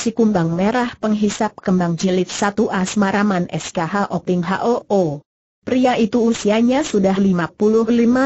Si Kumbang Merah Penghisap Kembang Jilid 1 Asmaraman SKH Oping HOO. Pria itu usianya sudah 55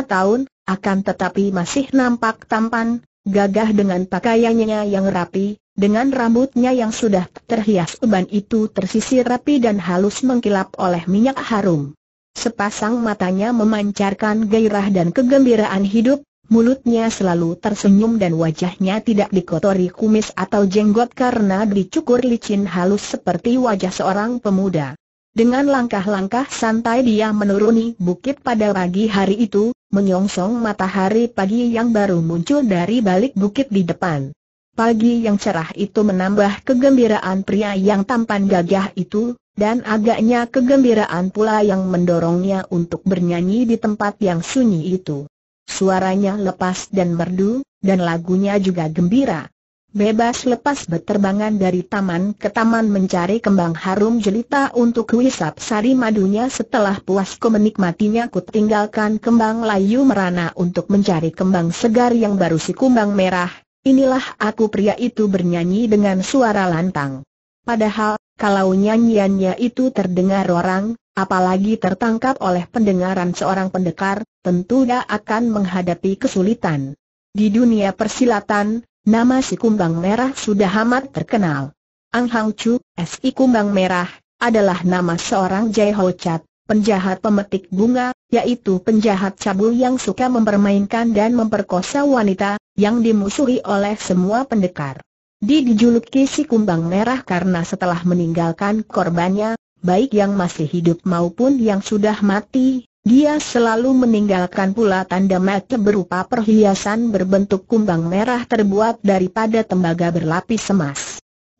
tahun, akan tetapi masih nampak tampan, gagah dengan pakaiannya yang rapi, dengan rambutnya yang sudah terhias uban itu tersisir rapi dan halus mengkilap oleh minyak harum. Sepasang matanya memancarkan gairah dan kegembiraan hidup, Mulutnya selalu tersenyum dan wajahnya tidak dikotori kumis atau jenggot karena dicukur licin halus seperti wajah seorang pemuda. Dengan langkah-langkah santai dia menuruni bukit pada pagi hari itu, menyongsong matahari pagi yang baru muncul dari balik bukit di depan. Pagi yang cerah itu menambah kegembiraan pria yang tampan gagah itu, dan agaknya kegembiraan pula yang mendorongnya untuk bernyanyi di tempat yang sunyi itu. Suaranya lepas dan merdu, dan lagunya juga gembira. Bebas lepas berterbangan dari taman ke taman mencari kembang harum jelita untuk wisap sari madunya setelah puasku menikmatinya ku tinggalkan kembang layu merana untuk mencari kembang segar yang baru si kumbang merah, inilah aku pria itu bernyanyi dengan suara lantang. Padahal, kalau nyanyiannya itu terdengar orang, apalagi tertangkap oleh pendengaran seorang pendekar, tentu dia akan menghadapi kesulitan. Di dunia persilatan, nama si kumbang merah sudah amat terkenal. Ang Hang Chu, S.I. Kumbang Merah, adalah nama seorang Jai Ho Chat, penjahat pemetik bunga, yaitu penjahat cabul yang suka mempermainkan dan memperkosa wanita, yang dimusuhi oleh semua pendekar. Dia dijuluki si kumbang merah karena setelah meninggalkan korbannya, baik yang masih hidup maupun yang sudah mati, dia selalu meninggalkan pula tanda mata berupa perhiasan berbentuk kumbang merah terbuat daripada tembaga berlapis emas.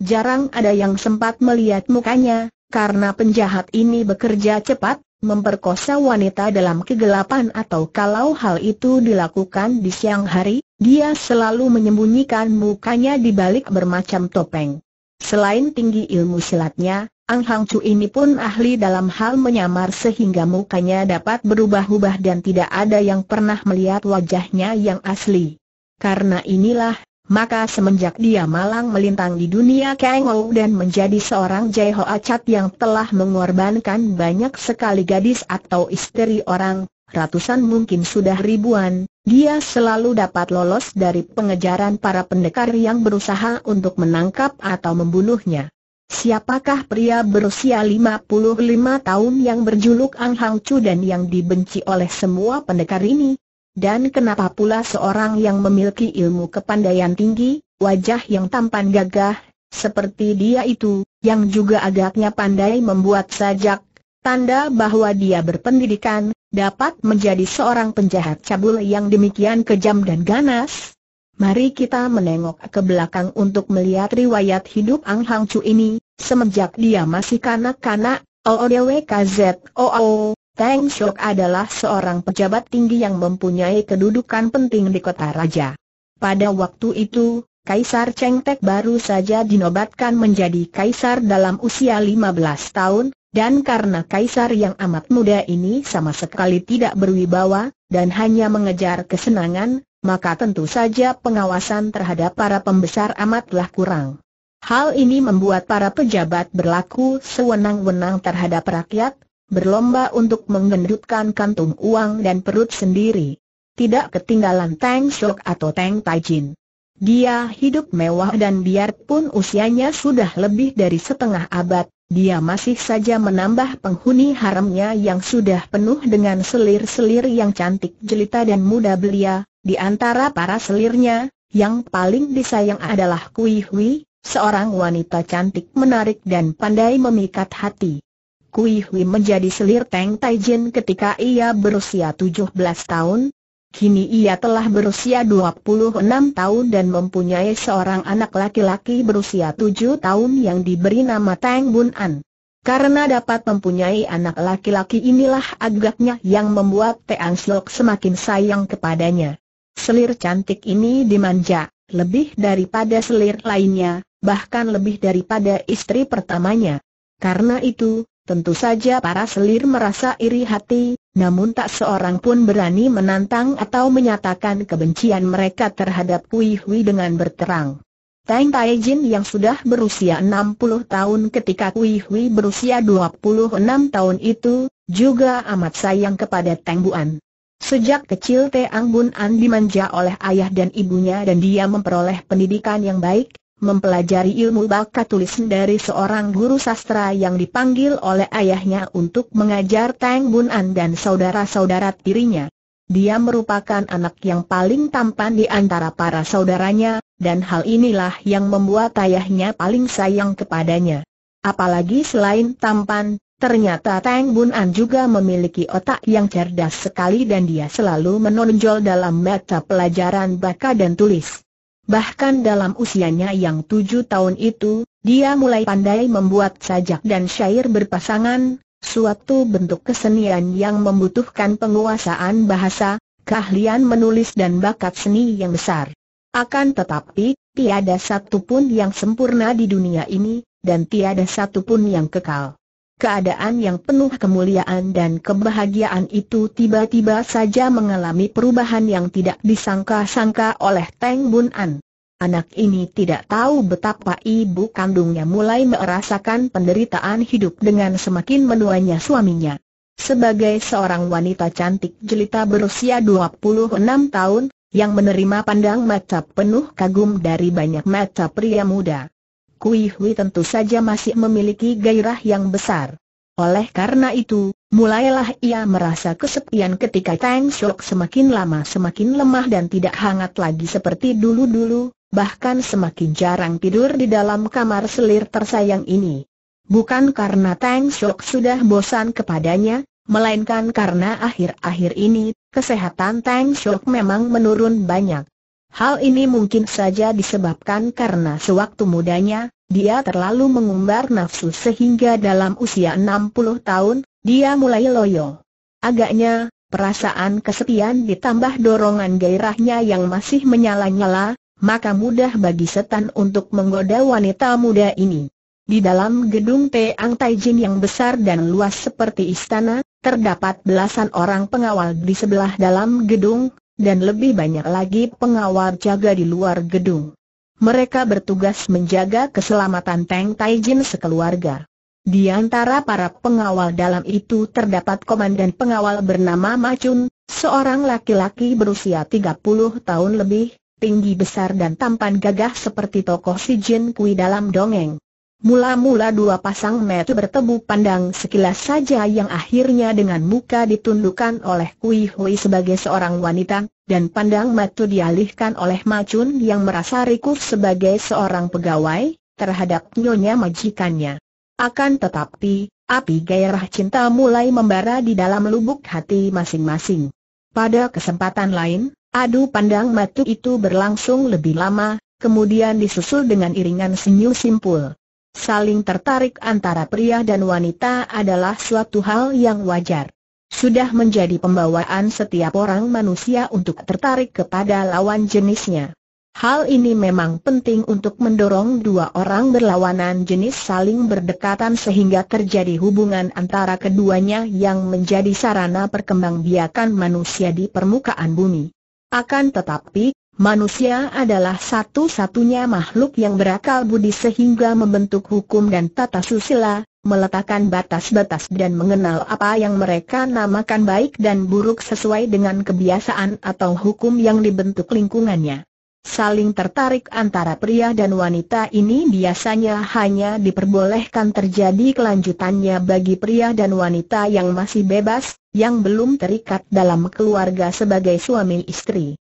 Jarang ada yang sempat melihat mukanya, karena penjahat ini bekerja cepat, memperkosa wanita dalam kegelapan atau kalau hal itu dilakukan di siang hari, dia selalu menyembunyikan mukanya di balik bermacam topeng. Selain tinggi ilmu silatnya, Ang Hang Chu ini pun ahli dalam hal menyamar sehingga mukanya dapat berubah-ubah dan tidak ada yang pernah melihat wajahnya yang asli. Karena inilah, maka semenjak dia malang melintang di dunia Ou dan menjadi seorang Jai Ho Acat yang telah mengorbankan banyak sekali gadis atau istri orang, ratusan mungkin sudah ribuan, dia selalu dapat lolos dari pengejaran para pendekar yang berusaha untuk menangkap atau membunuhnya. Siapakah pria berusia 55 tahun yang berjuluk Ang Hang Chu dan yang dibenci oleh semua pendekar ini? Dan kenapa pula seorang yang memiliki ilmu kepandaian tinggi, wajah yang tampan gagah, seperti dia itu, yang juga agaknya pandai membuat sajak, tanda bahwa dia berpendidikan, dapat menjadi seorang penjahat cabul yang demikian kejam dan ganas? Mari kita menengok ke belakang untuk melihat riwayat hidup Ang Hang Chu ini, semenjak dia masih kanak-kanak, OODWKZOO, Teng Shok adalah seorang pejabat tinggi yang mempunyai kedudukan penting di kota raja. Pada waktu itu, Kaisar Cheng Tek baru saja dinobatkan menjadi kaisar dalam usia 15 tahun, dan karena kaisar yang amat muda ini sama sekali tidak berwibawa, dan hanya mengejar kesenangan, maka tentu saja pengawasan terhadap para pembesar amatlah kurang. Hal ini membuat para pejabat berlaku sewenang-wenang terhadap rakyat, berlomba untuk menggendutkan kantung uang dan perut sendiri. Tidak ketinggalan Tang Shok atau Tang Taijin. Dia hidup mewah dan biarpun usianya sudah lebih dari setengah abad, dia masih saja menambah penghuni haramnya yang sudah penuh dengan selir-selir yang cantik jelita dan muda belia, di antara para selirnya, yang paling disayang adalah Kui Hui, seorang wanita cantik menarik dan pandai memikat hati. Kui Hui menjadi selir Teng Taijin ketika ia berusia 17 tahun. Kini ia telah berusia 26 tahun dan mempunyai seorang anak laki-laki berusia 7 tahun yang diberi nama Teng Bun An. Karena dapat mempunyai anak laki-laki inilah agaknya yang membuat Teang Slok semakin sayang kepadanya. Selir cantik ini dimanja, lebih daripada selir lainnya, bahkan lebih daripada istri pertamanya. Karena itu, tentu saja para selir merasa iri hati, namun tak seorang pun berani menantang atau menyatakan kebencian mereka terhadap Kui Hui dengan berterang. Tang Taijin yang sudah berusia 60 tahun ketika Kui Hui berusia 26 tahun itu, juga amat sayang kepada Tang Buan. Sejak kecil Teang Bun An dimanja oleh ayah dan ibunya dan dia memperoleh pendidikan yang baik, mempelajari ilmu bakat tulis dari seorang guru sastra yang dipanggil oleh ayahnya untuk mengajar Ang Bun An dan saudara-saudara tirinya. Dia merupakan anak yang paling tampan di antara para saudaranya, dan hal inilah yang membuat ayahnya paling sayang kepadanya. Apalagi selain tampan, Ternyata Tang Bun An juga memiliki otak yang cerdas sekali dan dia selalu menonjol dalam mata pelajaran baca dan tulis. Bahkan dalam usianya yang tujuh tahun itu, dia mulai pandai membuat sajak dan syair berpasangan, suatu bentuk kesenian yang membutuhkan penguasaan bahasa, keahlian menulis dan bakat seni yang besar. Akan tetapi, tiada satu pun yang sempurna di dunia ini, dan tiada satu pun yang kekal. Keadaan yang penuh kemuliaan dan kebahagiaan itu tiba-tiba saja mengalami perubahan yang tidak disangka-sangka oleh Teng Bun An. Anak ini tidak tahu betapa ibu kandungnya mulai merasakan penderitaan hidup dengan semakin menuanya suaminya. Sebagai seorang wanita cantik jelita berusia 26 tahun, yang menerima pandang mata penuh kagum dari banyak mata pria muda. Kui Hui tentu saja masih memiliki gairah yang besar. Oleh karena itu, mulailah ia merasa kesepian ketika Tang Shok semakin lama semakin lemah dan tidak hangat lagi seperti dulu-dulu, bahkan semakin jarang tidur di dalam kamar selir tersayang ini. Bukan karena Tang Shok sudah bosan kepadanya, melainkan karena akhir-akhir ini, kesehatan Tang Shok memang menurun banyak. Hal ini mungkin saja disebabkan karena sewaktu mudanya, dia terlalu mengumbar nafsu sehingga dalam usia 60 tahun, dia mulai loyo. Agaknya, perasaan kesepian ditambah dorongan gairahnya yang masih menyala-nyala, maka mudah bagi setan untuk menggoda wanita muda ini. Di dalam gedung Teang Taijin yang besar dan luas seperti istana, terdapat belasan orang pengawal di sebelah dalam gedung, dan lebih banyak lagi pengawal jaga di luar gedung mereka bertugas menjaga keselamatan Teng Taijin sekeluarga. Di antara para pengawal dalam itu terdapat komandan pengawal bernama Macun, seorang laki-laki berusia 30 tahun lebih, tinggi besar dan tampan gagah seperti tokoh si Jin Kui dalam dongeng. Mula-mula dua pasang mata bertemu pandang sekilas saja yang akhirnya dengan muka ditundukkan oleh Kui Hui sebagai seorang wanita, dan pandang mata dialihkan oleh Macun yang merasa rikuf sebagai seorang pegawai, terhadap nyonya majikannya. Akan tetapi, api gairah cinta mulai membara di dalam lubuk hati masing-masing. Pada kesempatan lain, adu pandang mata itu berlangsung lebih lama, kemudian disusul dengan iringan senyum simpul saling tertarik antara pria dan wanita adalah suatu hal yang wajar. Sudah menjadi pembawaan setiap orang manusia untuk tertarik kepada lawan jenisnya. Hal ini memang penting untuk mendorong dua orang berlawanan jenis saling berdekatan sehingga terjadi hubungan antara keduanya yang menjadi sarana perkembangbiakan manusia di permukaan bumi. Akan tetapi, manusia adalah satu-satunya makhluk yang berakal budi sehingga membentuk hukum dan tata susila, meletakkan batas-batas dan mengenal apa yang mereka namakan baik dan buruk sesuai dengan kebiasaan atau hukum yang dibentuk lingkungannya. Saling tertarik antara pria dan wanita ini biasanya hanya diperbolehkan terjadi kelanjutannya bagi pria dan wanita yang masih bebas, yang belum terikat dalam keluarga sebagai suami istri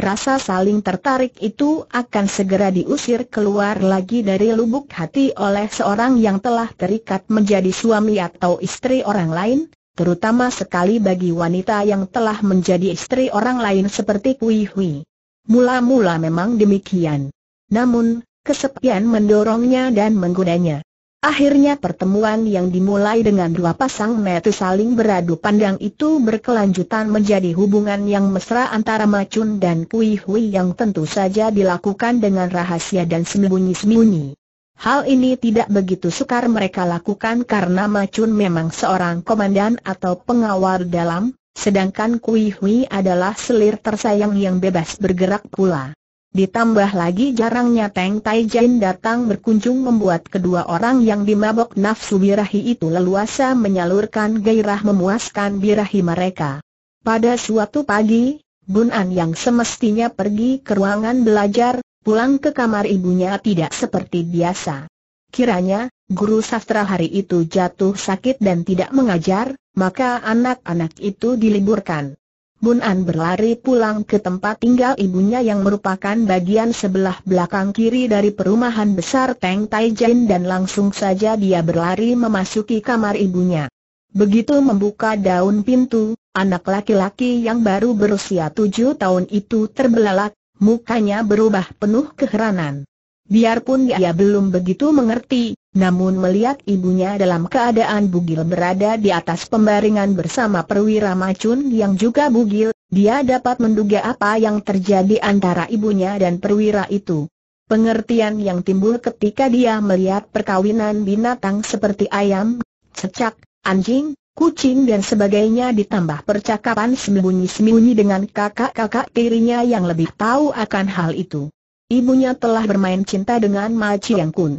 rasa saling tertarik itu akan segera diusir keluar lagi dari lubuk hati oleh seorang yang telah terikat menjadi suami atau istri orang lain, terutama sekali bagi wanita yang telah menjadi istri orang lain seperti Kui Hui. Mula-mula memang demikian. Namun, kesepian mendorongnya dan menggunanya. Akhirnya pertemuan yang dimulai dengan dua pasang mata saling beradu pandang itu berkelanjutan menjadi hubungan yang mesra antara Macun dan Kui Hui yang tentu saja dilakukan dengan rahasia dan sembunyi-sembunyi. Hal ini tidak begitu sukar mereka lakukan karena Macun memang seorang komandan atau pengawal dalam, sedangkan Kui Hui adalah selir tersayang yang bebas bergerak pula. Ditambah lagi jarangnya Teng Tai Jin datang berkunjung membuat kedua orang yang dimabok nafsu birahi itu leluasa menyalurkan gairah memuaskan birahi mereka. Pada suatu pagi, Bun An yang semestinya pergi ke ruangan belajar, pulang ke kamar ibunya tidak seperti biasa. Kiranya, guru sastra hari itu jatuh sakit dan tidak mengajar, maka anak-anak itu diliburkan. Bun An berlari pulang ke tempat tinggal ibunya yang merupakan bagian sebelah belakang kiri dari perumahan besar Teng Tai Jin dan langsung saja dia berlari memasuki kamar ibunya. Begitu membuka daun pintu, anak laki-laki yang baru berusia tujuh tahun itu terbelalak, mukanya berubah penuh keheranan. Biarpun dia belum begitu mengerti, namun melihat ibunya dalam keadaan bugil berada di atas pembaringan bersama perwira macun yang juga bugil, dia dapat menduga apa yang terjadi antara ibunya dan perwira itu. Pengertian yang timbul ketika dia melihat perkawinan binatang seperti ayam, cecak, anjing, kucing dan sebagainya ditambah percakapan sembunyi-sembunyi dengan kakak-kakak tirinya yang lebih tahu akan hal itu. Ibunya telah bermain cinta dengan Ma Chiang Kun.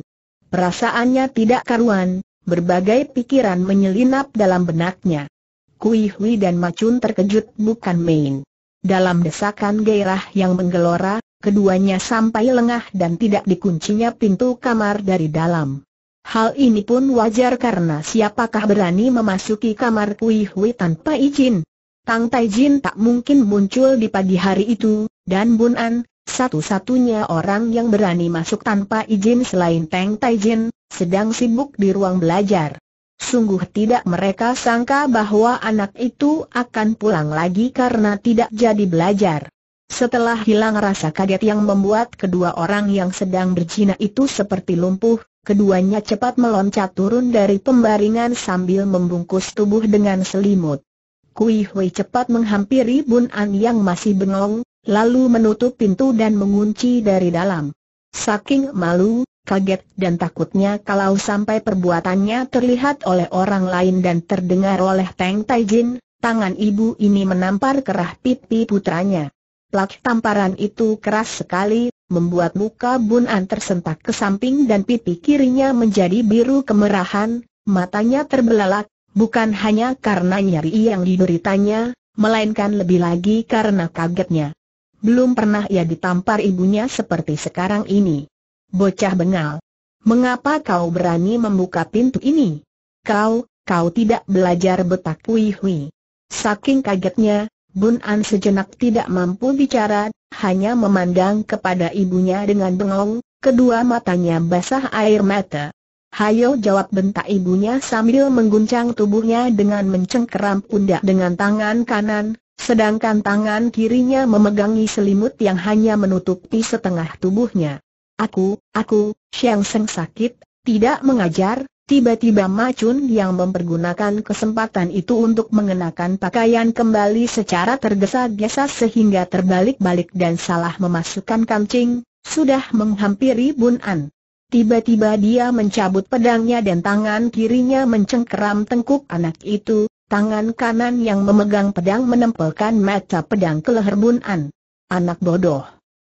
Perasaannya tidak karuan, berbagai pikiran menyelinap dalam benaknya. Kui Hui dan Macun terkejut bukan main. Dalam desakan gairah yang menggelora, keduanya sampai lengah dan tidak dikuncinya pintu kamar dari dalam. Hal ini pun wajar karena siapakah berani memasuki kamar Kui Hui tanpa izin. Tang Tai Jin tak mungkin muncul di pagi hari itu, dan Bun An, satu-satunya orang yang berani masuk tanpa izin selain Peng Taijin, sedang sibuk di ruang belajar. Sungguh tidak mereka sangka bahwa anak itu akan pulang lagi karena tidak jadi belajar. Setelah hilang rasa kaget yang membuat kedua orang yang sedang berjina itu seperti lumpuh, keduanya cepat meloncat turun dari pembaringan sambil membungkus tubuh dengan selimut. Kui Hui cepat menghampiri Bun An yang masih bengong, lalu menutup pintu dan mengunci dari dalam. Saking malu, kaget dan takutnya kalau sampai perbuatannya terlihat oleh orang lain dan terdengar oleh Teng Taijin, tangan ibu ini menampar kerah pipi putranya. Plak tamparan itu keras sekali, membuat muka Bun An tersentak ke samping dan pipi kirinya menjadi biru kemerahan, matanya terbelalak, bukan hanya karena nyeri yang dideritanya, melainkan lebih lagi karena kagetnya. Belum pernah ia ditampar ibunya seperti sekarang ini. Bocah bengal. Mengapa kau berani membuka pintu ini? Kau, kau tidak belajar betak Hui Hui. Saking kagetnya, Bun An sejenak tidak mampu bicara, hanya memandang kepada ibunya dengan bengong, kedua matanya basah air mata. Hayo jawab bentak ibunya sambil mengguncang tubuhnya dengan mencengkeram pundak dengan tangan kanan, sedangkan tangan kirinya memegangi selimut yang hanya menutupi setengah tubuhnya. Aku, aku, Xiang Seng sakit, tidak mengajar, tiba-tiba Macun yang mempergunakan kesempatan itu untuk mengenakan pakaian kembali secara tergesa-gesa sehingga terbalik-balik dan salah memasukkan kancing, sudah menghampiri Bun An. Tiba-tiba dia mencabut pedangnya dan tangan kirinya mencengkeram tengkuk anak itu, Tangan kanan yang memegang pedang menempelkan mata pedang ke leher Bun An. Anak bodoh.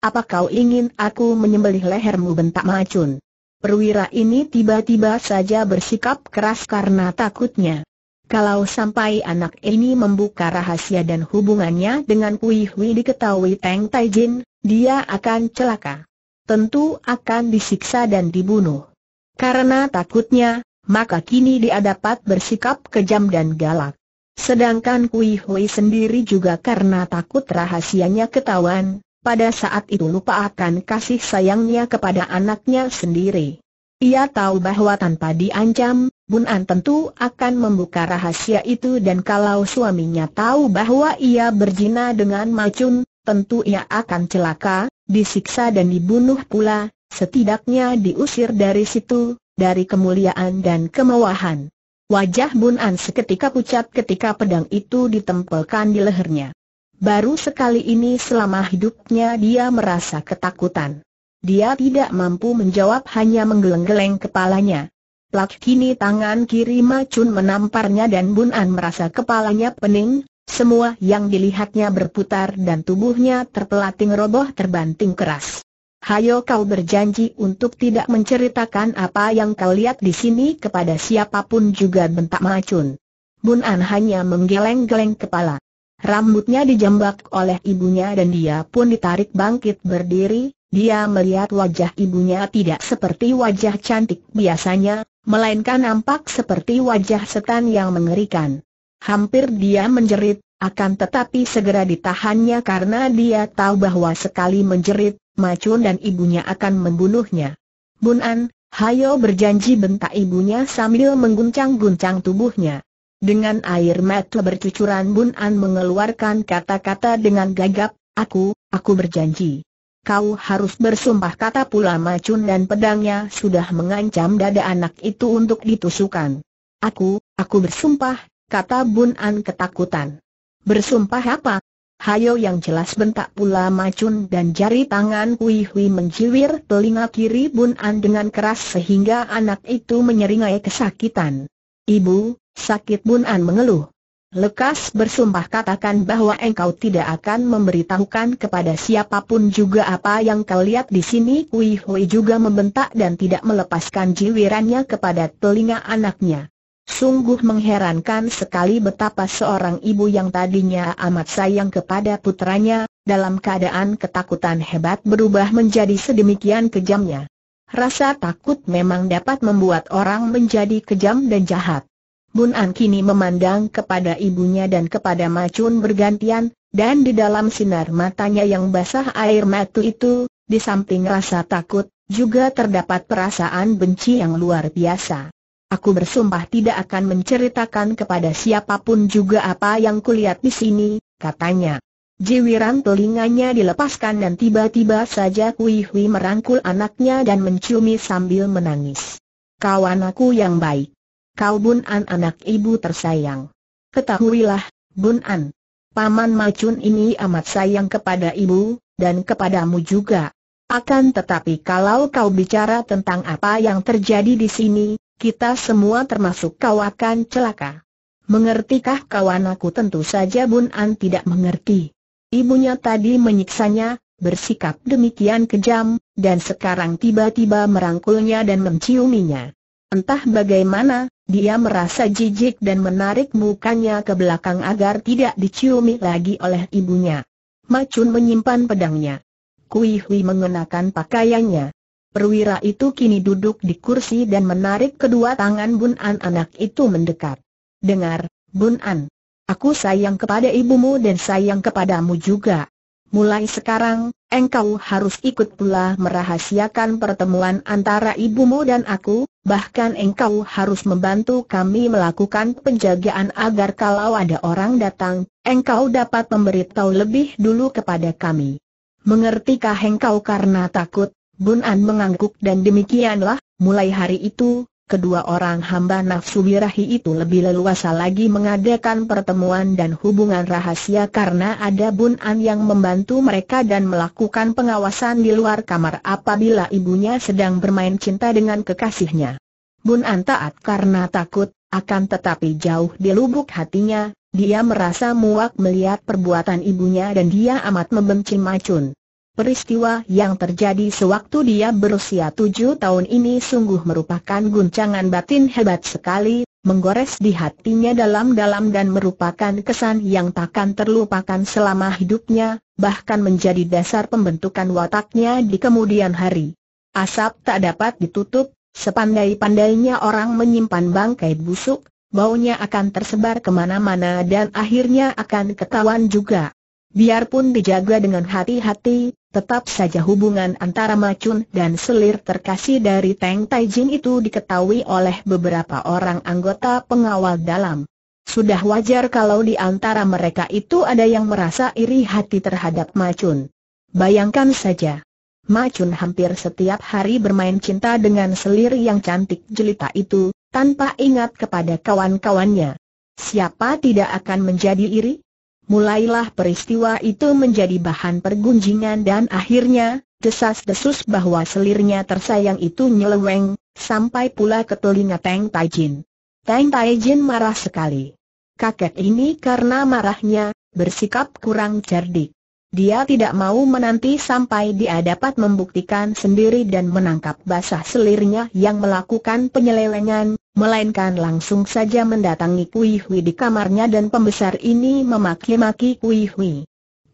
Apa kau ingin aku menyembelih lehermu bentak macun? Perwira ini tiba-tiba saja bersikap keras karena takutnya. Kalau sampai anak ini membuka rahasia dan hubungannya dengan Kui Hui diketahui Teng Tai Jin, dia akan celaka. Tentu akan disiksa dan dibunuh. Karena takutnya, maka kini dia dapat bersikap kejam dan galak. Sedangkan Kui Hui sendiri juga karena takut rahasianya ketahuan, pada saat itu lupa akan kasih sayangnya kepada anaknya sendiri. Ia tahu bahwa tanpa diancam, Bun An tentu akan membuka rahasia itu dan kalau suaminya tahu bahwa ia berzina dengan Macun, tentu ia akan celaka, disiksa dan dibunuh pula, setidaknya diusir dari situ, dari kemuliaan dan kemewahan. Wajah Bun An seketika pucat ketika pedang itu ditempelkan di lehernya. Baru sekali ini selama hidupnya dia merasa ketakutan. Dia tidak mampu menjawab hanya menggeleng-geleng kepalanya. Lak kini tangan kiri Macun menamparnya dan Bun An merasa kepalanya pening, semua yang dilihatnya berputar dan tubuhnya terpelating roboh terbanting keras hayo kau berjanji untuk tidak menceritakan apa yang kau lihat di sini kepada siapapun juga bentak macun. Bun An hanya menggeleng-geleng kepala. Rambutnya dijambak oleh ibunya dan dia pun ditarik bangkit berdiri, dia melihat wajah ibunya tidak seperti wajah cantik biasanya, melainkan nampak seperti wajah setan yang mengerikan. Hampir dia menjerit, akan tetapi segera ditahannya karena dia tahu bahwa sekali menjerit, Macun dan ibunya akan membunuhnya. Bun An, hayo berjanji bentak ibunya sambil mengguncang-guncang tubuhnya. Dengan air mata bercucuran Bun An mengeluarkan kata-kata dengan gagap, aku, aku berjanji. Kau harus bersumpah kata pula Macun dan pedangnya sudah mengancam dada anak itu untuk ditusukan. Aku, aku bersumpah, kata Bun An ketakutan. Bersumpah apa? Hayo yang jelas bentak pula macun dan jari tangan Kui Hui menjiwir telinga kiri Bun An dengan keras sehingga anak itu menyeringai kesakitan. Ibu, sakit Bun An mengeluh. Lekas bersumpah katakan bahwa engkau tidak akan memberitahukan kepada siapapun juga apa yang kau lihat di sini Kui Hui juga membentak dan tidak melepaskan jiwirannya kepada telinga anaknya. Sungguh mengherankan sekali betapa seorang ibu yang tadinya amat sayang kepada putranya, dalam keadaan ketakutan hebat berubah menjadi sedemikian kejamnya. Rasa takut memang dapat membuat orang menjadi kejam dan jahat. Bun An kini memandang kepada ibunya dan kepada Macun bergantian, dan di dalam sinar matanya yang basah air mata itu, di samping rasa takut, juga terdapat perasaan benci yang luar biasa. Aku bersumpah tidak akan menceritakan kepada siapapun juga apa yang kulihat di sini, katanya. Jiwiran telinganya dilepaskan dan tiba-tiba saja Kui Hui merangkul anaknya dan menciumi sambil menangis. Kawan aku yang baik. Kau Bun An anak ibu tersayang. Ketahuilah, Bun An. Paman Macun ini amat sayang kepada ibu, dan kepadamu juga. Akan tetapi kalau kau bicara tentang apa yang terjadi di sini, kita semua termasuk kau akan celaka. Mengertikah kawan aku tentu saja Bun An tidak mengerti. Ibunya tadi menyiksanya, bersikap demikian kejam, dan sekarang tiba-tiba merangkulnya dan menciuminya. Entah bagaimana, dia merasa jijik dan menarik mukanya ke belakang agar tidak diciumi lagi oleh ibunya. Macun menyimpan pedangnya. Kui Hui mengenakan pakaiannya. Perwira itu kini duduk di kursi dan menarik kedua tangan Bun An anak itu mendekat. Dengar, Bun An. Aku sayang kepada ibumu dan sayang kepadamu juga. Mulai sekarang, engkau harus ikut pula merahasiakan pertemuan antara ibumu dan aku, bahkan engkau harus membantu kami melakukan penjagaan agar kalau ada orang datang, engkau dapat memberitahu lebih dulu kepada kami. Mengertikah engkau karena takut, Bun An mengangguk dan demikianlah, mulai hari itu, kedua orang hamba nafsu birahi itu lebih leluasa lagi mengadakan pertemuan dan hubungan rahasia karena ada Bun An yang membantu mereka dan melakukan pengawasan di luar kamar apabila ibunya sedang bermain cinta dengan kekasihnya. Bun An taat karena takut, akan tetapi jauh di lubuk hatinya, dia merasa muak melihat perbuatan ibunya dan dia amat membenci Macun. Peristiwa yang terjadi sewaktu dia berusia tujuh tahun ini sungguh merupakan guncangan batin hebat sekali, menggores di hatinya dalam-dalam dan merupakan kesan yang takkan terlupakan selama hidupnya, bahkan menjadi dasar pembentukan wataknya di kemudian hari. Asap tak dapat ditutup, sepandai-pandainya orang menyimpan bangkai busuk, baunya akan tersebar kemana-mana dan akhirnya akan ketahuan juga. Biarpun dijaga dengan hati-hati, tetap saja hubungan antara macun dan selir terkasih dari Teng Taijin itu diketahui oleh beberapa orang anggota pengawal dalam. Sudah wajar kalau di antara mereka itu ada yang merasa iri hati terhadap macun. Bayangkan saja. Macun hampir setiap hari bermain cinta dengan selir yang cantik jelita itu, tanpa ingat kepada kawan-kawannya. Siapa tidak akan menjadi iri? mulailah peristiwa itu menjadi bahan pergunjingan dan akhirnya, desas-desus bahwa selirnya tersayang itu nyeleweng, sampai pula ke telinga Teng Taijin. Teng Taijin marah sekali. Kakek ini karena marahnya, bersikap kurang cerdik. Dia tidak mau menanti sampai dia dapat membuktikan sendiri dan menangkap basah selirnya yang melakukan penyelewengan, melainkan langsung saja mendatangi Kui Hui di kamarnya dan pembesar ini memaki-maki Kui Hui.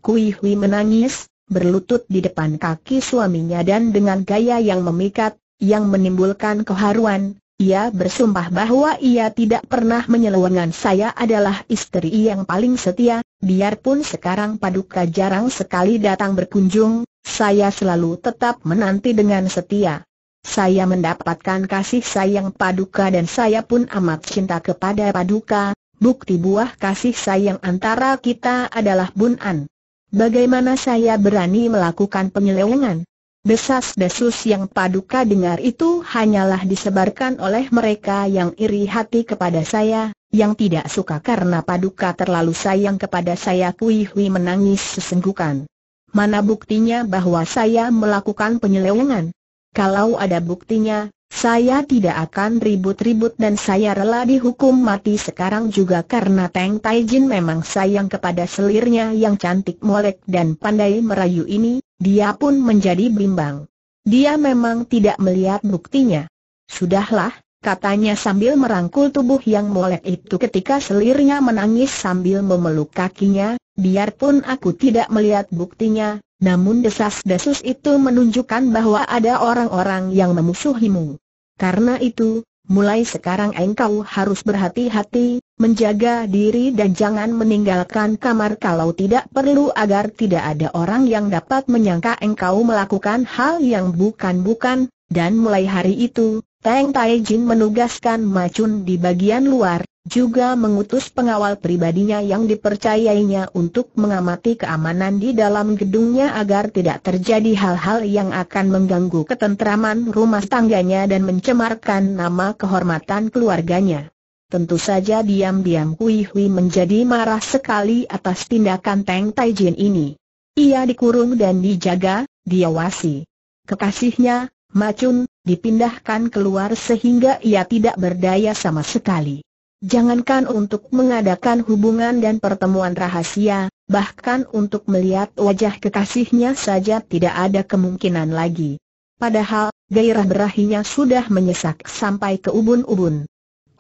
Kui Hui menangis, berlutut di depan kaki suaminya dan dengan gaya yang memikat, yang menimbulkan keharuan, ia bersumpah bahwa ia tidak pernah menyeluangkan saya adalah istri yang paling setia, biarpun sekarang Paduka jarang sekali datang berkunjung, saya selalu tetap menanti dengan setia. Saya mendapatkan kasih sayang Paduka dan saya pun amat cinta kepada Paduka, bukti buah kasih sayang antara kita adalah Bunan. Bagaimana saya berani melakukan penyelewengan? Desas-desus yang Paduka dengar itu hanyalah disebarkan oleh mereka yang iri hati kepada saya, yang tidak suka karena Paduka terlalu sayang kepada saya Kui menangis sesenggukan. Mana buktinya bahwa saya melakukan penyelewengan? Kalau ada buktinya, saya tidak akan ribut-ribut dan saya rela dihukum mati sekarang juga karena Teng Taijin memang sayang kepada selirnya yang cantik molek dan pandai merayu ini, dia pun menjadi bimbang. Dia memang tidak melihat buktinya. Sudahlah, katanya sambil merangkul tubuh yang molek itu ketika selirnya menangis sambil memeluk kakinya, biarpun aku tidak melihat buktinya, namun desas-desus itu menunjukkan bahwa ada orang-orang yang memusuhimu. Karena itu, mulai sekarang engkau harus berhati-hati, menjaga diri dan jangan meninggalkan kamar kalau tidak perlu agar tidak ada orang yang dapat menyangka engkau melakukan hal yang bukan-bukan, dan mulai hari itu, Teng Tai Jin menugaskan Macun di bagian luar, juga mengutus pengawal pribadinya yang dipercayainya untuk mengamati keamanan di dalam gedungnya agar tidak terjadi hal-hal yang akan mengganggu ketentraman rumah tangganya dan mencemarkan nama kehormatan keluarganya. Tentu saja diam-diam Kui Hui menjadi marah sekali atas tindakan Teng Tai Jin ini. Ia dikurung dan dijaga, diawasi. Kekasihnya, Macun, dipindahkan keluar sehingga ia tidak berdaya sama sekali. Jangankan untuk mengadakan hubungan dan pertemuan rahasia, bahkan untuk melihat wajah kekasihnya saja tidak ada kemungkinan lagi. Padahal, gairah berahinya sudah menyesak sampai ke ubun-ubun.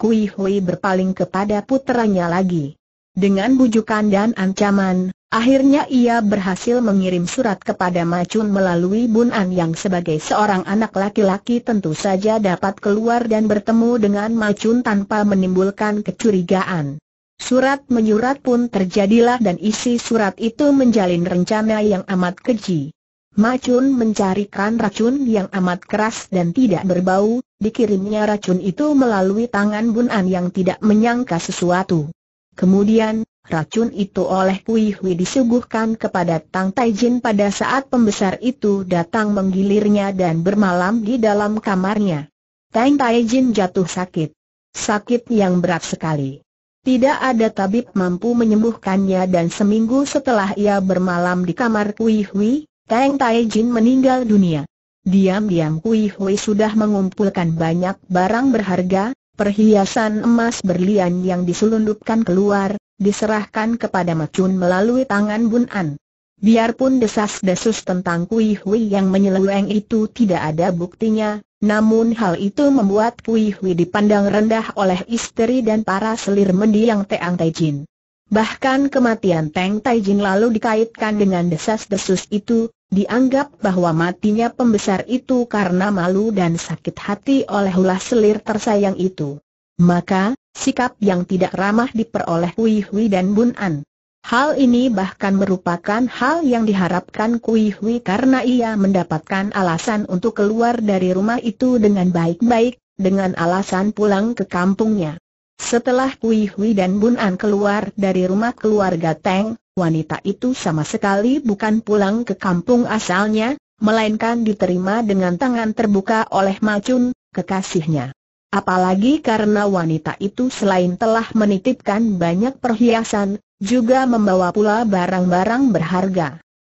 Kui Hui berpaling kepada putranya lagi. Dengan bujukan dan ancaman, Akhirnya ia berhasil mengirim surat kepada Macun melalui Bun An yang sebagai seorang anak laki-laki tentu saja dapat keluar dan bertemu dengan Macun tanpa menimbulkan kecurigaan. Surat menyurat pun terjadilah dan isi surat itu menjalin rencana yang amat keji. Macun mencarikan racun yang amat keras dan tidak berbau, dikirimnya racun itu melalui tangan Bun An yang tidak menyangka sesuatu. Kemudian, Racun itu oleh Pui Hui disuguhkan kepada Tang Taijin pada saat pembesar itu datang menggilirnya dan bermalam di dalam kamarnya. Tang Taijin jatuh sakit. Sakit yang berat sekali. Tidak ada tabib mampu menyembuhkannya dan seminggu setelah ia bermalam di kamar Pui Hui, Tang Taijin meninggal dunia. Diam-diam Pui Hui sudah mengumpulkan banyak barang berharga, perhiasan emas berlian yang diselundupkan keluar, diserahkan kepada Mecun melalui tangan Bun An. Biarpun desas-desus tentang Kui Hui yang menyeleweng itu tidak ada buktinya, namun hal itu membuat Kui Hui dipandang rendah oleh istri dan para selir mendiang Teang Taijin. Bahkan kematian Teng Taijin lalu dikaitkan dengan desas-desus itu, dianggap bahwa matinya pembesar itu karena malu dan sakit hati oleh ulah selir tersayang itu. Maka, sikap yang tidak ramah diperoleh Kui Hui dan Bun An. Hal ini bahkan merupakan hal yang diharapkan Kui Hui karena ia mendapatkan alasan untuk keluar dari rumah itu dengan baik-baik, dengan alasan pulang ke kampungnya. Setelah Kui Hui dan Bun An keluar dari rumah keluarga Teng, wanita itu sama sekali bukan pulang ke kampung asalnya, melainkan diterima dengan tangan terbuka oleh Macun, kekasihnya. Apalagi karena wanita itu selain telah menitipkan banyak perhiasan, juga membawa pula barang-barang berharga.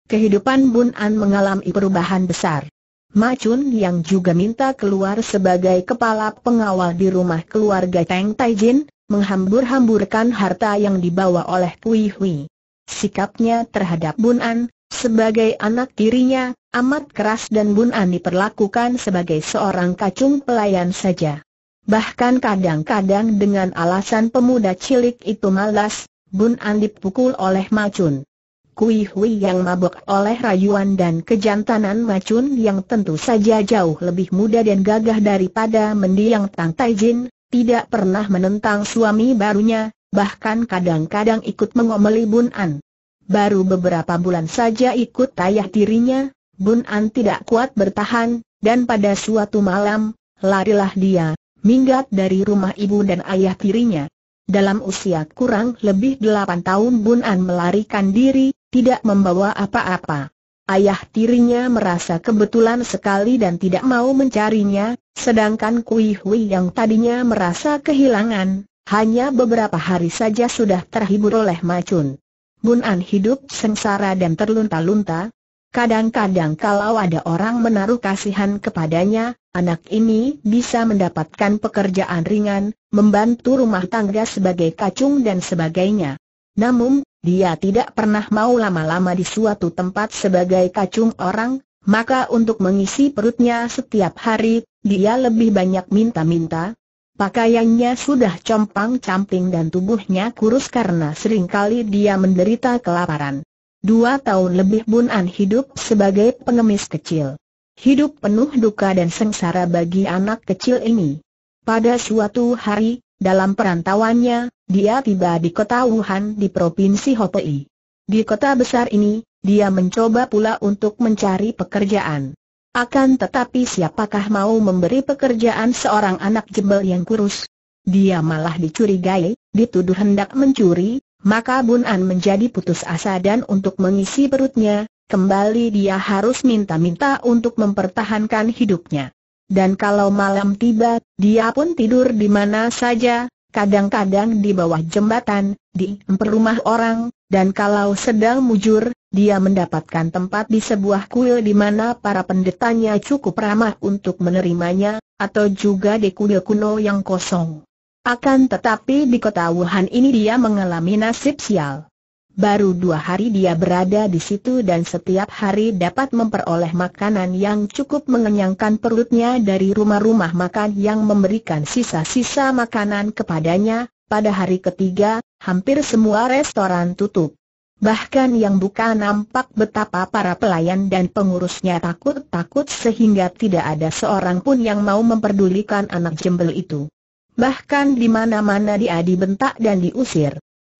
Kehidupan Bun An mengalami perubahan besar. Macun yang juga minta keluar sebagai kepala pengawal di rumah keluarga Teng Jin menghambur-hamburkan harta yang dibawa oleh Kui Hui. Sikapnya terhadap Bun An, sebagai anak tirinya, amat keras dan Bun An diperlakukan sebagai seorang kacung pelayan saja. Bahkan kadang-kadang dengan alasan pemuda cilik itu malas, Bun An dipukul oleh Macun. Kui Hui yang mabuk oleh rayuan dan kejantanan Macun yang tentu saja jauh lebih muda dan gagah daripada mendiang Tang Tai Jin, tidak pernah menentang suami barunya, bahkan kadang-kadang ikut mengomeli Bun An. Baru beberapa bulan saja ikut tayah dirinya, Bun An tidak kuat bertahan, dan pada suatu malam, larilah dia, minggat dari rumah ibu dan ayah tirinya. Dalam usia kurang lebih delapan tahun Bun An melarikan diri, tidak membawa apa-apa. Ayah tirinya merasa kebetulan sekali dan tidak mau mencarinya, sedangkan Kui Hui yang tadinya merasa kehilangan, hanya beberapa hari saja sudah terhibur oleh Macun. Bun An hidup sengsara dan terlunta-lunta. Kadang-kadang kalau ada orang menaruh kasihan kepadanya, Anak ini bisa mendapatkan pekerjaan ringan, membantu rumah tangga sebagai kacung dan sebagainya. Namun, dia tidak pernah mau lama-lama di suatu tempat sebagai kacung orang, maka untuk mengisi perutnya setiap hari, dia lebih banyak minta-minta. Pakaiannya sudah compang-camping dan tubuhnya kurus karena seringkali dia menderita kelaparan. Dua tahun lebih Bun An hidup sebagai pengemis kecil. Hidup penuh duka dan sengsara bagi anak kecil ini. Pada suatu hari, dalam perantauannya, dia tiba di kota Wuhan di Provinsi Hopei. Di kota besar ini, dia mencoba pula untuk mencari pekerjaan. Akan tetapi siapakah mau memberi pekerjaan seorang anak jebel yang kurus? Dia malah dicurigai, dituduh hendak mencuri, maka Bun An menjadi putus asa dan untuk mengisi perutnya, kembali dia harus minta-minta untuk mempertahankan hidupnya. Dan kalau malam tiba, dia pun tidur di mana saja, kadang-kadang di bawah jembatan, di perumah orang, dan kalau sedang mujur, dia mendapatkan tempat di sebuah kuil di mana para pendetanya cukup ramah untuk menerimanya, atau juga di kuil kuno yang kosong. Akan tetapi di kota Wuhan ini dia mengalami nasib sial. Baru dua hari dia berada di situ dan setiap hari dapat memperoleh makanan yang cukup mengenyangkan perutnya dari rumah-rumah makan yang memberikan sisa-sisa makanan kepadanya. Pada hari ketiga, hampir semua restoran tutup. Bahkan yang buka nampak betapa para pelayan dan pengurusnya takut-takut sehingga tidak ada seorang pun yang mau memperdulikan anak jembel itu. Bahkan di mana-mana dia dibentak dan diusir.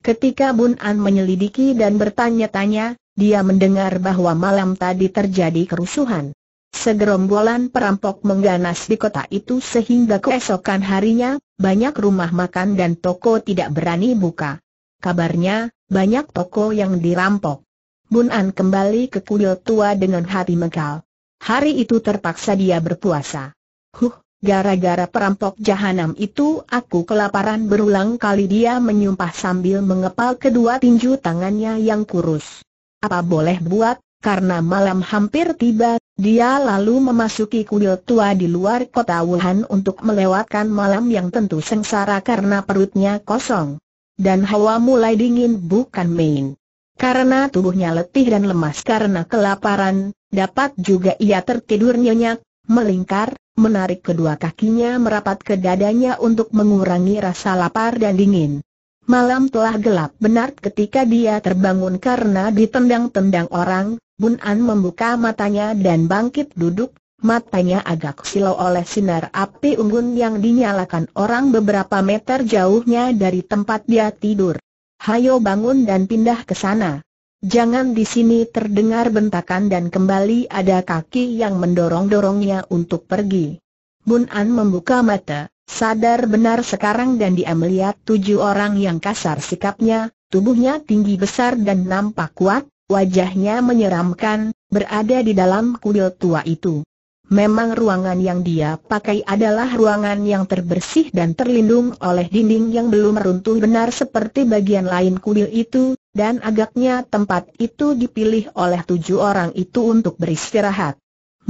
Ketika Bun An menyelidiki dan bertanya-tanya, dia mendengar bahwa malam tadi terjadi kerusuhan. Segerombolan perampok mengganas di kota itu sehingga keesokan harinya, banyak rumah makan dan toko tidak berani buka. Kabarnya, banyak toko yang dirampok. Bun An kembali ke kuil tua dengan hati megal. Hari itu terpaksa dia berpuasa. Huh, Gara-gara perampok jahanam itu aku kelaparan berulang kali dia menyumpah sambil mengepal kedua tinju tangannya yang kurus. Apa boleh buat, karena malam hampir tiba, dia lalu memasuki kuil tua di luar kota Wuhan untuk melewatkan malam yang tentu sengsara karena perutnya kosong. Dan hawa mulai dingin bukan main. Karena tubuhnya letih dan lemas karena kelaparan, dapat juga ia tertidur nyenyak, melingkar, menarik kedua kakinya merapat ke dadanya untuk mengurangi rasa lapar dan dingin. Malam telah gelap benar ketika dia terbangun karena ditendang-tendang orang, Bun An membuka matanya dan bangkit duduk, matanya agak silau oleh sinar api unggun yang dinyalakan orang beberapa meter jauhnya dari tempat dia tidur. Hayo bangun dan pindah ke sana. Jangan di sini terdengar bentakan dan kembali ada kaki yang mendorong-dorongnya untuk pergi. Bun An membuka mata, sadar benar sekarang dan dia melihat tujuh orang yang kasar sikapnya, tubuhnya tinggi besar dan nampak kuat, wajahnya menyeramkan, berada di dalam kuil tua itu. Memang ruangan yang dia pakai adalah ruangan yang terbersih dan terlindung oleh dinding yang belum runtuh benar seperti bagian lain kuil itu, dan agaknya tempat itu dipilih oleh tujuh orang itu untuk beristirahat.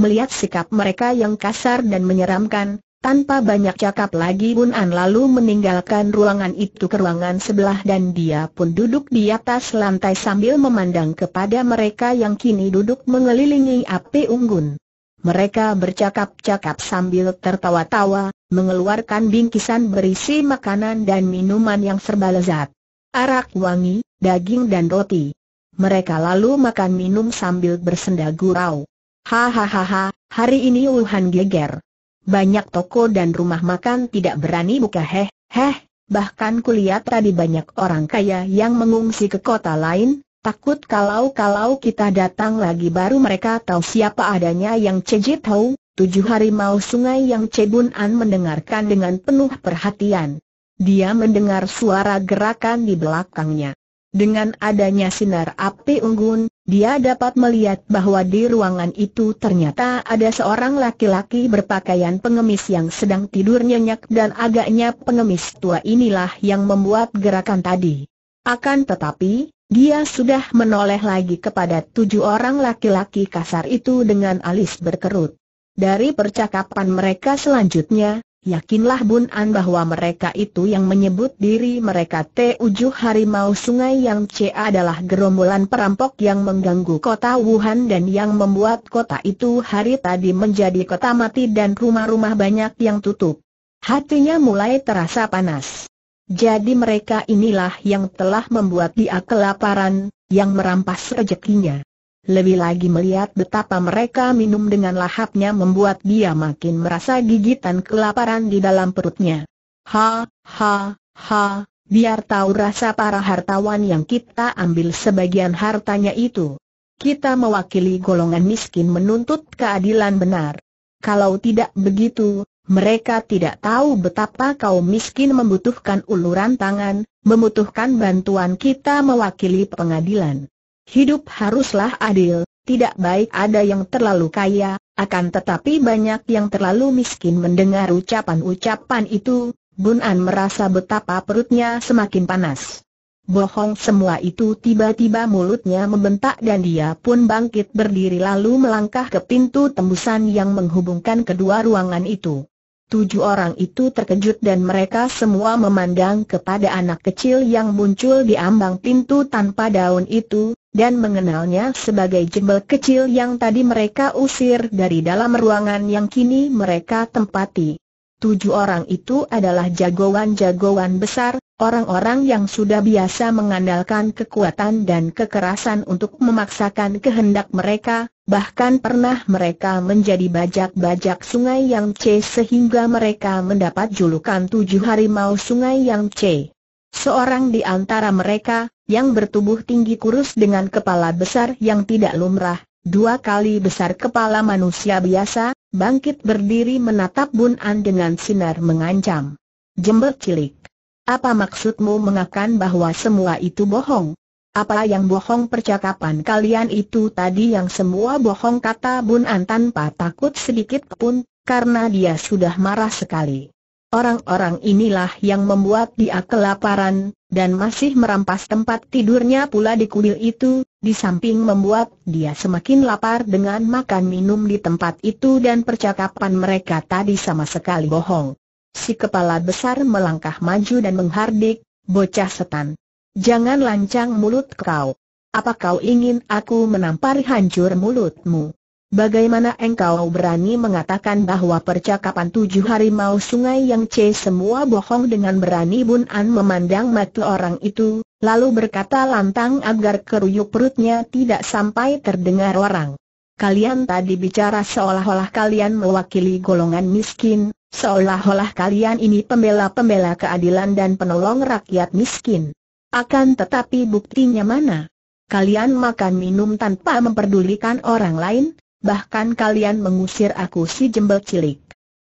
Melihat sikap mereka yang kasar dan menyeramkan, tanpa banyak cakap lagi Bun An lalu meninggalkan ruangan itu ke ruangan sebelah dan dia pun duduk di atas lantai sambil memandang kepada mereka yang kini duduk mengelilingi api unggun. Mereka bercakap-cakap sambil tertawa-tawa, mengeluarkan bingkisan berisi makanan dan minuman yang serba lezat arak wangi, daging dan roti. Mereka lalu makan minum sambil bersenda gurau. Hahaha, hari ini Wuhan geger. Banyak toko dan rumah makan tidak berani buka heh, heh, bahkan kulihat tadi banyak orang kaya yang mengungsi ke kota lain, takut kalau-kalau kita datang lagi baru mereka tahu siapa adanya yang cejit tahu, tujuh harimau sungai yang Cebun An mendengarkan dengan penuh perhatian dia mendengar suara gerakan di belakangnya. Dengan adanya sinar api unggun, dia dapat melihat bahwa di ruangan itu ternyata ada seorang laki-laki berpakaian pengemis yang sedang tidur nyenyak dan agaknya pengemis tua inilah yang membuat gerakan tadi. Akan tetapi, dia sudah menoleh lagi kepada tujuh orang laki-laki kasar itu dengan alis berkerut. Dari percakapan mereka selanjutnya, Yakinlah Bun An bahwa mereka itu yang menyebut diri mereka Tujuh Harimau Sungai Yang C adalah gerombolan perampok yang mengganggu kota Wuhan dan yang membuat kota itu hari tadi menjadi kota mati dan rumah-rumah banyak yang tutup. Hatinya mulai terasa panas. Jadi mereka inilah yang telah membuat dia kelaparan, yang merampas rezekinya. Lebih lagi melihat betapa mereka minum dengan lahapnya membuat dia makin merasa gigitan kelaparan di dalam perutnya. Ha, ha, ha, biar tahu rasa para hartawan yang kita ambil sebagian hartanya itu. Kita mewakili golongan miskin menuntut keadilan benar. Kalau tidak begitu, mereka tidak tahu betapa kaum miskin membutuhkan uluran tangan, membutuhkan bantuan kita mewakili pengadilan. Hidup haruslah adil, tidak baik ada yang terlalu kaya, akan tetapi banyak yang terlalu miskin mendengar ucapan-ucapan itu, Bun An merasa betapa perutnya semakin panas. Bohong semua itu tiba-tiba mulutnya membentak dan dia pun bangkit berdiri lalu melangkah ke pintu tembusan yang menghubungkan kedua ruangan itu. Tujuh orang itu terkejut dan mereka semua memandang kepada anak kecil yang muncul di ambang pintu tanpa daun itu, dan mengenalnya sebagai jembel kecil yang tadi mereka usir dari dalam ruangan yang kini mereka tempati. Tujuh orang itu adalah jagoan-jagoan besar, orang-orang yang sudah biasa mengandalkan kekuatan dan kekerasan untuk memaksakan kehendak mereka, bahkan pernah mereka menjadi bajak-bajak sungai yang C sehingga mereka mendapat julukan tujuh harimau sungai yang C. Seorang di antara mereka, yang bertubuh tinggi kurus dengan kepala besar yang tidak lumrah, dua kali besar kepala manusia biasa, bangkit berdiri menatap Bun An dengan sinar mengancam. Jember cilik. Apa maksudmu mengakan bahwa semua itu bohong? Apa yang bohong percakapan kalian itu tadi yang semua bohong kata Bun An tanpa takut sedikit pun, karena dia sudah marah sekali. Orang-orang inilah yang membuat dia kelaparan, dan masih merampas tempat tidurnya pula di kuil itu, di samping membuat dia semakin lapar dengan makan minum di tempat itu dan percakapan mereka tadi sama sekali bohong. Si kepala besar melangkah maju dan menghardik, bocah setan. Jangan lancang mulut kau. Apa kau ingin aku menampar hancur mulutmu? Bagaimana engkau berani mengatakan bahwa percakapan tujuh harimau sungai yang C semua bohong dengan berani Bun An memandang mata orang itu, lalu berkata lantang agar keruyuk perutnya tidak sampai terdengar orang. Kalian tadi bicara seolah-olah kalian mewakili golongan miskin, seolah-olah kalian ini pembela-pembela keadilan dan penolong rakyat miskin. Akan tetapi buktinya mana? Kalian makan minum tanpa memperdulikan orang lain, Bahkan kalian mengusir aku si jembel cilik.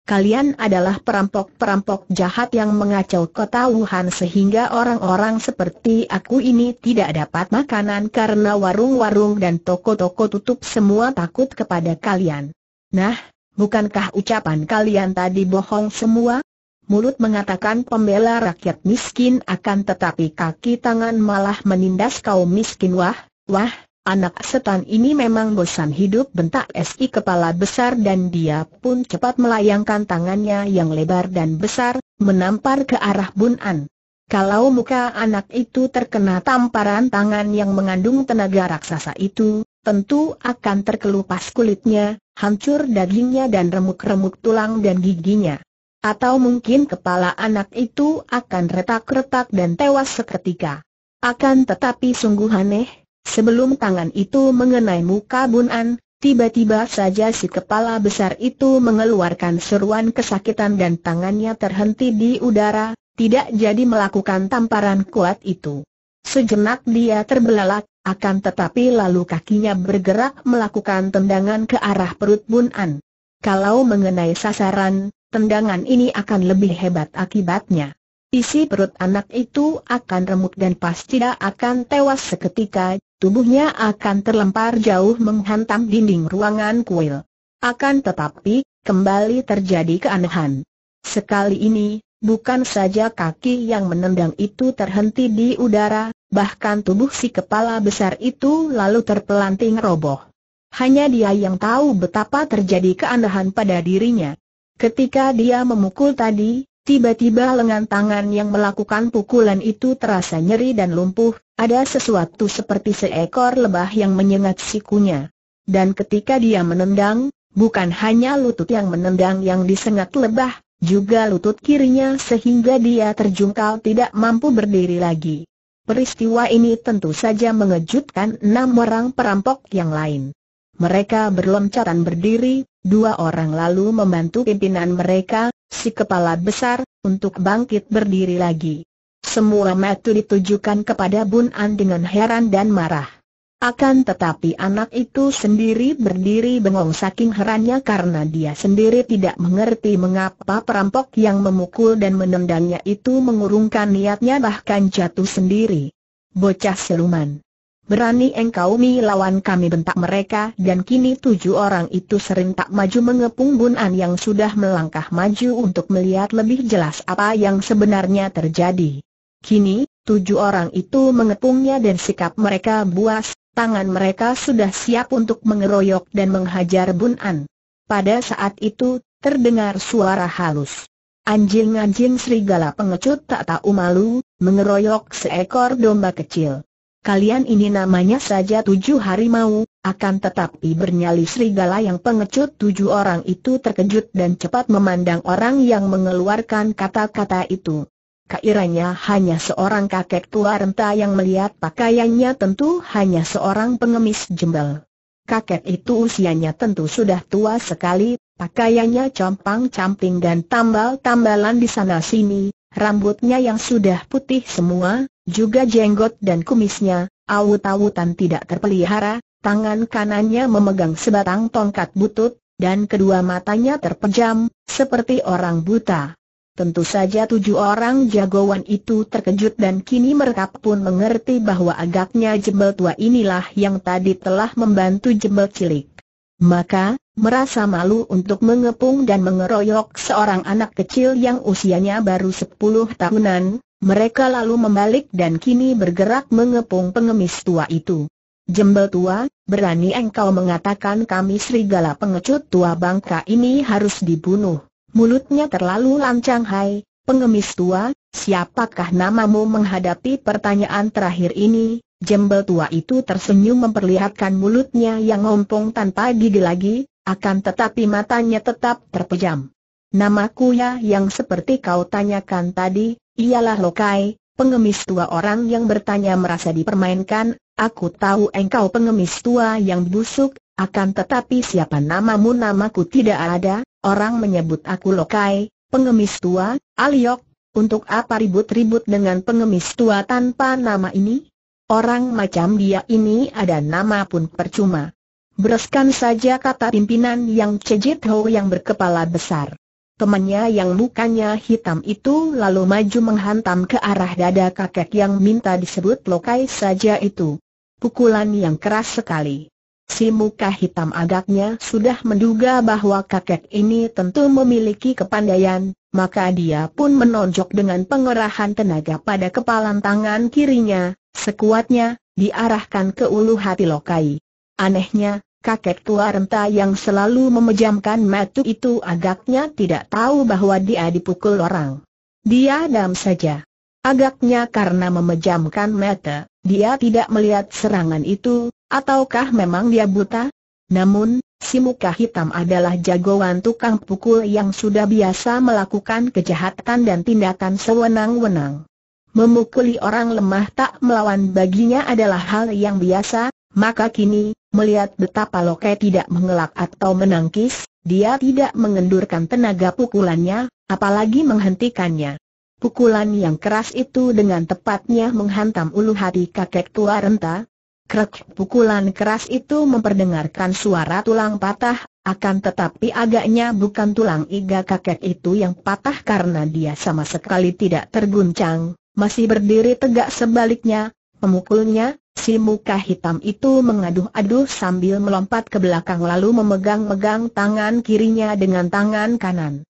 Kalian adalah perampok-perampok jahat yang mengacau kota Wuhan sehingga orang-orang seperti aku ini tidak dapat makanan karena warung-warung dan toko-toko tutup semua takut kepada kalian. Nah, bukankah ucapan kalian tadi bohong semua? Mulut mengatakan pembela rakyat miskin akan tetapi kaki tangan malah menindas kaum miskin wah, wah, Anak setan ini memang bosan hidup bentak SI kepala besar dan dia pun cepat melayangkan tangannya yang lebar dan besar, menampar ke arah Bun An. Kalau muka anak itu terkena tamparan tangan yang mengandung tenaga raksasa itu, tentu akan terkelupas kulitnya, hancur dagingnya dan remuk-remuk tulang dan giginya. Atau mungkin kepala anak itu akan retak-retak dan tewas seketika. Akan tetapi sungguh aneh, Sebelum tangan itu mengenai muka Bun An, tiba-tiba saja si kepala besar itu mengeluarkan seruan kesakitan dan tangannya terhenti di udara, tidak jadi melakukan tamparan kuat itu. Sejenak dia terbelalak, akan tetapi lalu kakinya bergerak melakukan tendangan ke arah perut Bun An. Kalau mengenai sasaran, tendangan ini akan lebih hebat akibatnya. Isi perut anak itu akan remuk dan pasti tidak akan tewas seketika, tubuhnya akan terlempar jauh menghantam dinding ruangan kuil. Akan tetapi, kembali terjadi keanehan. Sekali ini, bukan saja kaki yang menendang itu terhenti di udara, bahkan tubuh si kepala besar itu lalu terpelanting roboh. Hanya dia yang tahu betapa terjadi keanehan pada dirinya. Ketika dia memukul tadi, Tiba-tiba lengan tangan yang melakukan pukulan itu terasa nyeri dan lumpuh, ada sesuatu seperti seekor lebah yang menyengat sikunya. Dan ketika dia menendang, bukan hanya lutut yang menendang yang disengat lebah, juga lutut kirinya sehingga dia terjungkal tidak mampu berdiri lagi. Peristiwa ini tentu saja mengejutkan enam orang perampok yang lain. Mereka berloncatan berdiri, dua orang lalu membantu pimpinan mereka, si kepala besar, untuk bangkit berdiri lagi. Semua mata ditujukan kepada Bun An dengan heran dan marah. Akan tetapi anak itu sendiri berdiri bengong saking herannya karena dia sendiri tidak mengerti mengapa perampok yang memukul dan menendangnya itu mengurungkan niatnya bahkan jatuh sendiri. Bocah seluman. Berani engkau lawan kami bentak mereka dan kini tujuh orang itu serentak maju mengepung Bunan yang sudah melangkah maju untuk melihat lebih jelas apa yang sebenarnya terjadi. Kini, tujuh orang itu mengepungnya dan sikap mereka buas, tangan mereka sudah siap untuk mengeroyok dan menghajar Bunan. Pada saat itu, terdengar suara halus. Anjing-anjing serigala pengecut tak tahu malu, mengeroyok seekor domba kecil kalian ini namanya saja tujuh harimau, akan tetapi bernyali serigala yang pengecut tujuh orang itu terkejut dan cepat memandang orang yang mengeluarkan kata-kata itu. Kairanya hanya seorang kakek tua renta yang melihat pakaiannya tentu hanya seorang pengemis jembel. Kakek itu usianya tentu sudah tua sekali, pakaiannya compang-camping dan tambal-tambalan di sana-sini, rambutnya yang sudah putih semua, juga jenggot dan kumisnya, awut-awutan tidak terpelihara, tangan kanannya memegang sebatang tongkat butut, dan kedua matanya terpejam, seperti orang buta. Tentu saja tujuh orang jagoan itu terkejut dan kini mereka pun mengerti bahwa agaknya jembel tua inilah yang tadi telah membantu jembel cilik. Maka, merasa malu untuk mengepung dan mengeroyok seorang anak kecil yang usianya baru sepuluh tahunan, mereka lalu membalik dan kini bergerak mengepung pengemis tua itu. Jembel tua, berani engkau mengatakan kami serigala pengecut tua bangka ini harus dibunuh. Mulutnya terlalu lancang hai, pengemis tua, siapakah namamu menghadapi pertanyaan terakhir ini? Jembel tua itu tersenyum memperlihatkan mulutnya yang ngompong tanpa gigi lagi, akan tetapi matanya tetap terpejam. Namaku ya yang seperti kau tanyakan tadi, ialah Lokai, pengemis tua orang yang bertanya merasa dipermainkan, aku tahu engkau pengemis tua yang busuk, akan tetapi siapa namamu namaku tidak ada, orang menyebut aku Lokai, pengemis tua, Aliok, untuk apa ribut-ribut dengan pengemis tua tanpa nama ini? Orang macam dia ini ada nama pun percuma. Bereskan saja kata pimpinan yang Cejit Ho yang berkepala besar. Temannya yang mukanya hitam itu lalu maju menghantam ke arah dada kakek yang minta disebut lokai saja itu. Pukulan yang keras sekali. Si muka hitam agaknya sudah menduga bahwa kakek ini tentu memiliki kepandaian, maka dia pun menonjok dengan pengerahan tenaga pada kepalan tangan kirinya, sekuatnya, diarahkan ke ulu hati Lokai. Anehnya, Kakek tua renta yang selalu memejamkan mata itu agaknya tidak tahu bahwa dia dipukul orang. Dia dam saja. Agaknya karena memejamkan mata, dia tidak melihat serangan itu, ataukah memang dia buta? Namun, si muka hitam adalah jagoan tukang pukul yang sudah biasa melakukan kejahatan dan tindakan sewenang-wenang. Memukuli orang lemah tak melawan baginya adalah hal yang biasa, maka kini, melihat betapa Loke tidak mengelak atau menangkis, dia tidak mengendurkan tenaga pukulannya, apalagi menghentikannya. Pukulan yang keras itu dengan tepatnya menghantam ulu hati kakek tua renta. Krek pukulan keras itu memperdengarkan suara tulang patah, akan tetapi agaknya bukan tulang iga kakek itu yang patah karena dia sama sekali tidak terguncang, masih berdiri tegak sebaliknya, Pemukulnya, si muka hitam itu mengaduh-aduh sambil melompat ke belakang lalu memegang-megang tangan kirinya dengan tangan kanan.